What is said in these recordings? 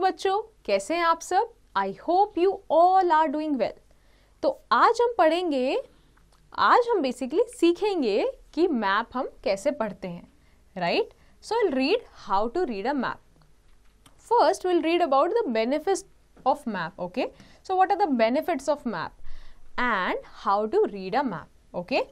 बच्चों कैसे हैं आप सब I hope you all are doing well तो आज हम पढ़ेंगे आज हम बेसिकली सीखेंगे कि मैप हम कैसे पढ़ते हैं right so will read how to read a map first will read about the benefit of map okay so what are the benefits of map and how to read a map okay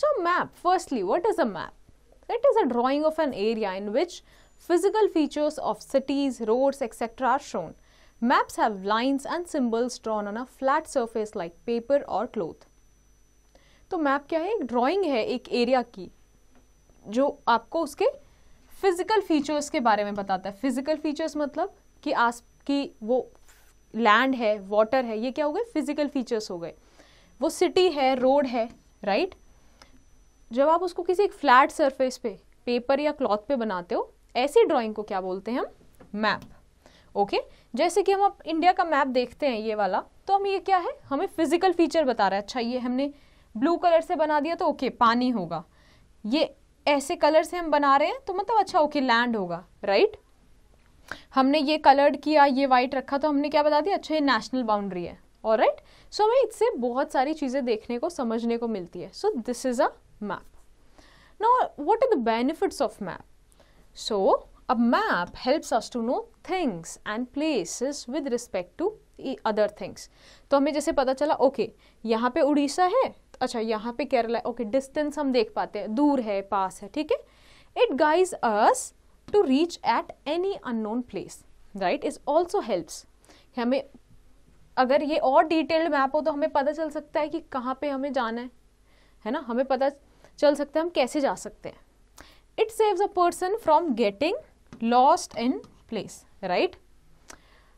so map firstly what is a map it is a drawing of an area in which Physical features of cities, roads, etc. are shown. Maps have lines and symbols drawn on a flat surface like paper or cloth. तो map क्या है एक drawing है एक area की जो आपको उसके फिजिकल फीचर्स के बारे में बताता है फिजिकल फीचर्स मतलब कि आस की वो लैंड है वाटर है ये क्या हो गए फिजिकल फीचर्स हो गए वो सिटी है रोड है राइट जब आप उसको किसी एक फ्लैट सरफेस पे पेपर या क्लॉथ पे बनाते हो ऐसी ड्राइंग को क्या बोलते हैं हम मैप ओके okay? जैसे कि हम इंडिया का मैप देखते हैं ये वाला तो हम ये क्या है हमें फिजिकल फीचर बता रहा है अच्छा ये हमने ब्लू कलर से बना दिया तो ओके okay, पानी होगा ये ऐसे कलर से हम बना रहे हैं तो मतलब अच्छा ओके okay, लैंड होगा राइट हमने ये कलर्ड किया ये वाइट रखा तो हमने क्या बता दिया अच्छा ये नेशनल बाउंड्री है और राइट सो हमें इससे बहुत सारी चीज़ें देखने को समझने को मिलती है so this is a map now what are the benefits of map So, a map helps us to know things and places with respect to e, other things. तो हमें जैसे पता चला ओके okay, यहाँ पे उड़ीसा है अच्छा यहाँ पे केरला ओके डिस्टेंस हम देख पाते हैं दूर है पास है ठीक है it guides us to reach at any unknown place right is also helps हमें अगर ये और डिटेल्ड मैप हो तो हमें पता चल सकता है कि कहाँ पे हमें जाना है है ना हमें पता चल सकता है हम कैसे जा सकते हैं it saves a person from getting lost in place, right?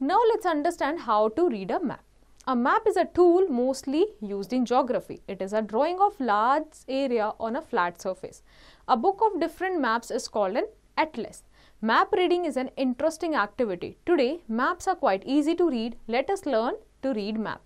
Now let's understand how to read a map. A map is a tool mostly used in geography. It is a drawing of large area on a flat surface. A book of different maps is called an atlas. Map reading is an interesting activity. Today maps are quite easy to read. Let us learn to read map.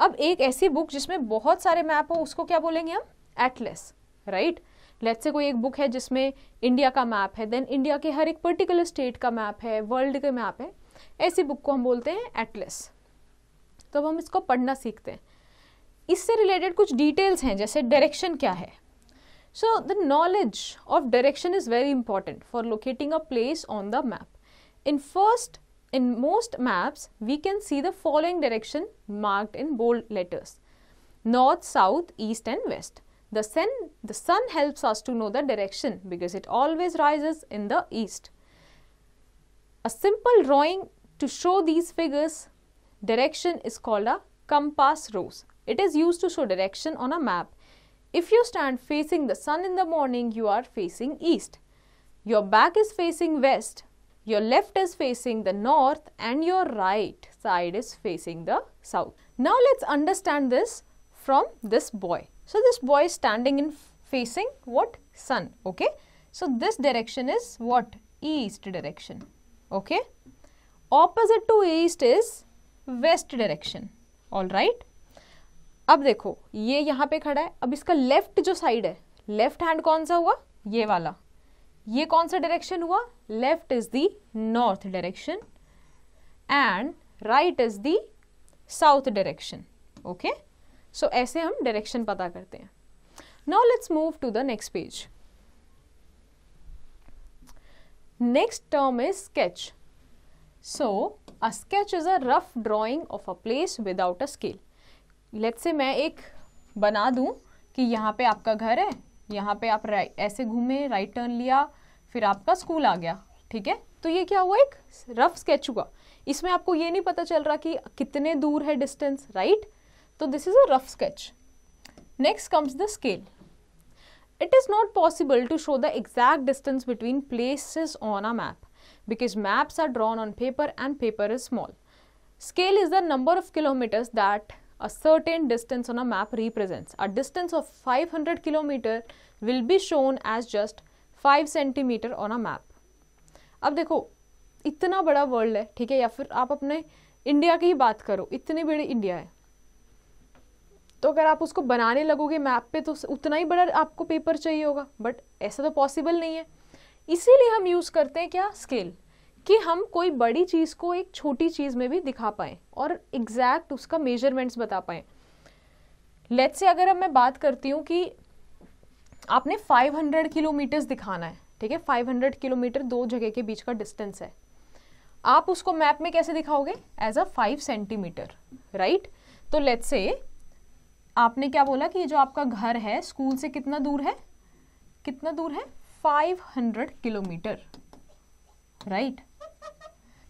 अब एक ऐसी book जिसमें बहुत सारे map हो उसको क्या बोलेंगे हम Atlas, right? लेट से कोई एक बुक है जिसमें इंडिया का मैप है देन इंडिया के हर एक पर्टिकुलर स्टेट का मैप है वर्ल्ड के मैप है ऐसी बुक को हम बोलते हैं एटलस तो अब हम इसको पढ़ना सीखते हैं इससे रिलेटेड कुछ डिटेल्स हैं जैसे डायरेक्शन क्या है so the knowledge of direction is very important for locating a place on the map in first in most maps we can see the following direction marked in bold letters north south east and west The sun, the sun helps us to know the direction because it always rises in the east. A simple drawing to show these figures direction is called a compass rose. It is used to show direction on a map. If you stand facing the sun in the morning, you are facing east. Your back is facing west, your left is facing the north and your right side is facing the south. Now let's understand this from this boy. So this boy is standing in facing what? Sun. Okay. So this direction is what? East direction. Okay. Opposite to east is west direction. All right. अब देखो ये यहाँ पे खड़ा है अब इसका left जो साइड है लेफ्ट हैंड कौन सा हुआ ये वाला ये कौन सा डायरेक्शन हुआ left is the north direction and right is the south direction okay so so, ऐसे हम डायरेक्शन पता करते हैं now let's move to the next page next term is sketch so a sketch is a rough drawing of a place without a scale let say मैं एक बना दूं कि यहाँ पे आपका घर है यहाँ पे आप ऐसे घूमे राइट टर्न लिया फिर आपका स्कूल आ गया ठीक है तो ये क्या हुआ एक रफ स्केच हुआ इसमें आपको ये नहीं पता चल रहा कि कितने दूर है distance right right? So, this is a rough sketch. Next comes the scale. It is not possible to show the exact distance between places on a map because maps are drawn on paper and paper is small. Scale is the number of kilometers that a certain distance on a map represents. A distance of 500 kilometer will be shown as just 5 centimeter on a map. अब देखो इतना बड़ा world है ठीक है या फिर आप अपने इंडिया की ही बात करो इतनी बड़ी इंडिया है तो अगर आप उसको बनाने लगोगे मैप पे तो उतना ही बड़ा आपको पेपर चाहिए होगा बट ऐसा तो पॉसिबल नहीं है इसीलिए हम यूज़ करते हैं क्या स्केल कि हम कोई बड़ी चीज़ को एक छोटी चीज़ में भी दिखा पाएँ और एग्जैक्ट उसका मेजरमेंट्स बता पाएँ लेट्स से अगर अब मैं बात करती हूँ कि आपने 500 किलोमीटर्स दिखाना है ठीक है 500 किलोमीटर दो जगह के बीच का डिस्टेंस है आप उसको मैप में कैसे दिखाओगे as a five centimetre right तो लेट्स से आपने क्या बोला कि जो आपका घर है स्कूल से कितना दूर है कितना दूर है 500 किलोमीटर राइट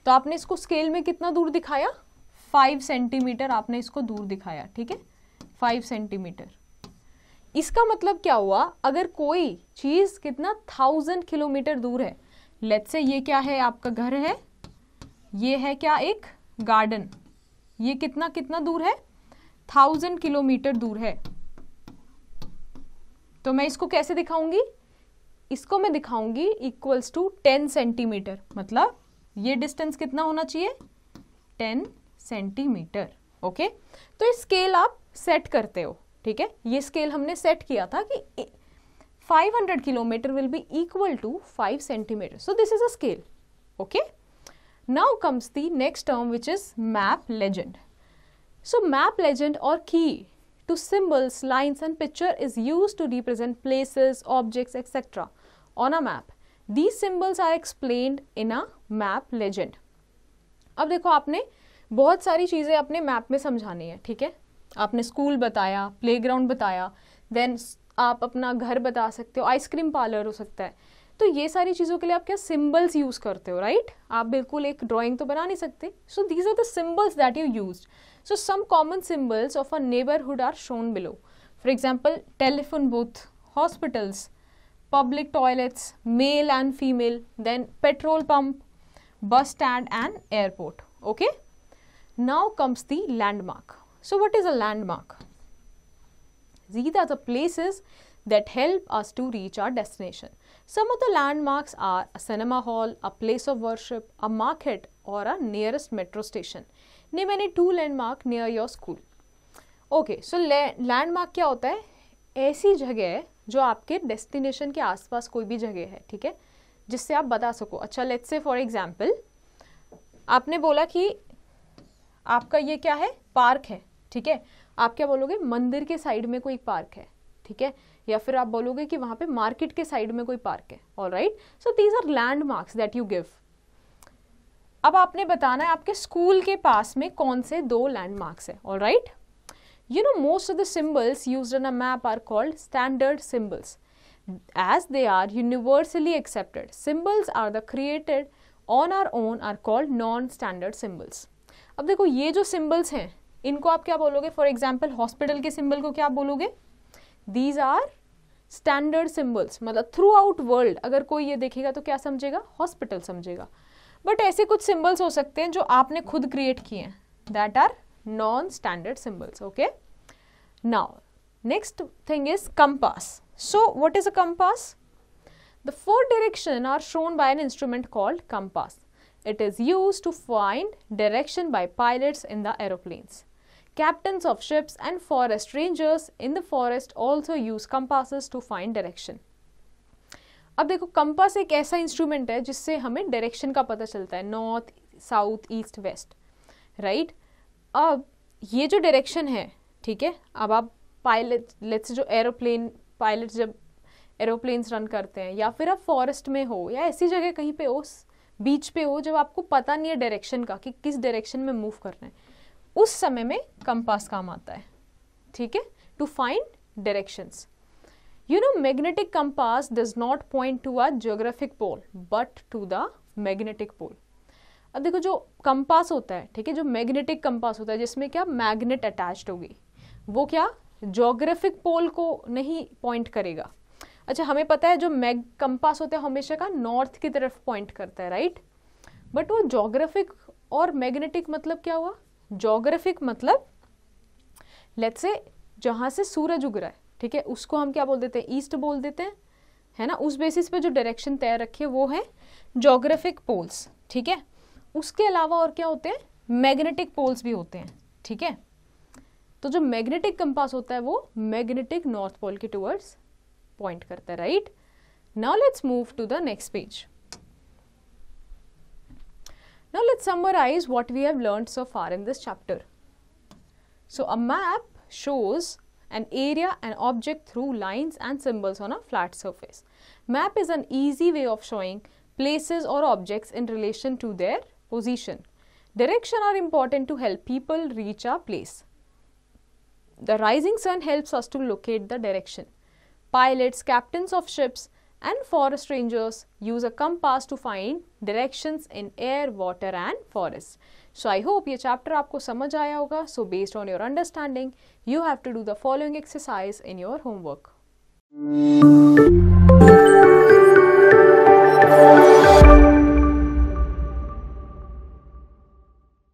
तो आपने इसको स्केल में कितना दूर दिखाया 5 सेंटीमीटर आपने इसको दूर दिखाया ठीक है 5 सेंटीमीटर इसका मतलब क्या हुआ अगर कोई चीज़ कितना थाउजेंड किलोमीटर दूर है लेट से ये क्या है आपका घर है ये है क्या एक गार्डन ये कितना कितना दूर है थाउजेंड किलोमीटर दूर है तो मैं इसको कैसे दिखाऊंगी इसको मैं दिखाऊंगी इक्वल्स टू टेन सेंटीमीटर मतलब ये डिस्टेंस कितना होना चाहिए टेन सेंटीमीटर ओके तो ये स्केल आप सेट करते हो ठीक है ये स्केल हमने सेट किया था कि 500 kilometre will be equal to 5 centimetre so this is a scale okay now comes the next term which is map legend so map legend और key to symbols lines and picture is use to represent places objects etcetera on a map these symbols are explain in a map legend अब देखो आपने बहुत सारी चीज़ें अपने map में समझानी है ठीक है आपने स्कूल बताया प्ले ग्राउंड बताया देन आप अपना घर बता सकते हो आइसक्रीम पार्लर हो सकता है तो ये सारी चीज़ों के लिए आप क्या सिम्बल्स यूज करते हो राइट आप बिल्कुल एक ड्रॉइंग तो बना नहीं सकते so these are the symbols that you use so some common symbols of a neighbourhood are shown below for example telephone booth hospitals public toilets male and female then petrol pump bus stand and airport okay now comes the landmark so what is a landmark जी the places that help us to reach our destination. Some of the landmarks are a cinema hall, a place of worship, a market or a nearest metro station. Name any two landmark near your school. Okay so landmark क्या होता hai? ऐसी जगह है जो आपके destination के आसपास कोई भी जगह है ठीक है जिससे आप बता सको अच्छा लेट्स से फॉर एग्जांपल आपने बोला कि आपका ये क्या है पार्क है ठीक है आप क्या बोलोगे मंदिर के साइड में कोई पार्क है ठीक है या फिर आप बोलोगे कि वहाँ पे मार्केट के साइड में कोई पार्क है all right so these are landmarks that you give अब आपने बताना है आपके स्कूल के पास में कौन से दो लैंड मार्क्स है all right you know most of the symbols use in a map are called standard symbols as they are universally accepted symbols are the created on our own are called non standard symbols अब देखो ये जो symbols हैं इनको आप क्या बोलोगे for example hospital के सिम्बल को क्या बोलोगे दीज आर स्टैंडर्ड सिंबल्स मतलब थ्रू आउट वर्ल्ड अगर कोई ये देखेगा तो क्या समझेगा हॉस्पिटल समझेगा बट ऐसे कुछ सिम्बल्स हो सकते हैं जो आपने खुद क्रिएट किए हैं that are non standard symbols okay now next thing is compass so what is a compass the four direction are shown by an instrument called compass it is use to find direction by pilots in the aeroplanes Captains of ships and forest rangers in the forest also use compasses to find direction. अब देखो compass एक ऐसा instrument है जिससे हमें direction का पता चलता है north south east west right अब ये जो डायरेक्शन है ठीक है अब आप पायलट लेट्स जो एरोप्लेन पायलट जब एरोप्लेन्स रन करते हैं या फिर आप फॉरेस्ट में हो या ऐसी जगह कहीं पे हो बीच पे हो जब आपको पता नहीं है डायरेक्शन का कि किस डायरेक्शन में मूव करना है उस समय में कंपास काम आता है ठीक है to find directions you know magnetic compass does not point to a geographic pole but to the magnetic pole अब देखो जो कंपास होता है ठीक है जो मैग्नेटिक कंपास होता है जिसमें क्या मैग्नेट अटैच्ड होगी वो क्या जोग्राफिक पोल को नहीं पॉइंट करेगा अच्छा हमें पता है जो मैग कंपास होता है हमेशा का नॉर्थ की तरफ पॉइंट करता है राइट बट वो जोग्राफिक और मैग्नेटिक मतलब क्या हुआ जोग्राफिक मतलब लेट से जहाँ से सूरज उग रहा है ठीक है उसको हम क्या बोल देते हैं ईस्ट बोल देते हैं है ना उस बेसिस पे जो डायरेक्शन तय रखे वो है जोग्राफिक पोल्स ठीक है उसके अलावा और क्या होते हैं मैग्नेटिक पोल्स भी होते हैं ठीक है तो जो मैग्नेटिक कंपास होता है वो मैग्नेटिक नॉर्थ पोल के टूवर्ड्स पॉइंट करता है right now let's move to the next page Now, let's summarize what we have learned so far in this chapter. So, a map shows an area and object through lines and symbols on a flat surface. Map is an easy way of showing places or objects in relation to their position. Direction are important to help people reach a place. The rising sun helps us to locate the direction. Pilots, captains of ships and forest rangers use a compass to find directions in air, water and forest. So I hope your chapter आपको समझ आया होगा. So based on your understanding, you have to do the following exercise in your homework.